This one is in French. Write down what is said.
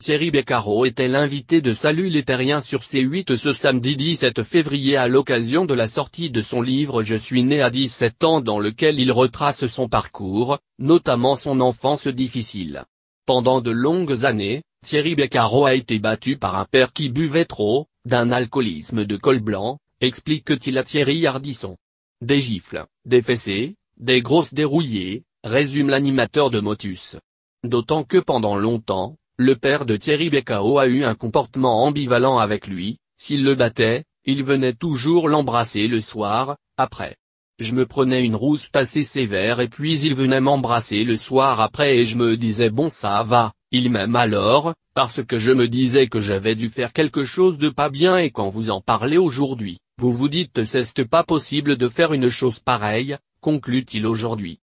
Thierry Beccaro était l'invité de Salut les sur C8 ce samedi 17 février à l'occasion de la sortie de son livre Je suis né à 17 ans dans lequel il retrace son parcours, notamment son enfance difficile. Pendant de longues années, Thierry Beccaro a été battu par un père qui buvait trop, d'un alcoolisme de col blanc, explique-t-il à Thierry Hardisson. Des gifles, des fessées, des grosses dérouillées, résume l'animateur de Motus. D'autant que pendant longtemps, le père de Thierry Bekao a eu un comportement ambivalent avec lui, s'il le battait, il venait toujours l'embrasser le soir, après. Je me prenais une rousse assez sévère et puis il venait m'embrasser le soir après et je me disais bon ça va, il m'aime alors, parce que je me disais que j'avais dû faire quelque chose de pas bien et quand vous en parlez aujourd'hui, vous vous dites c'est pas possible de faire une chose pareille, conclut-il aujourd'hui.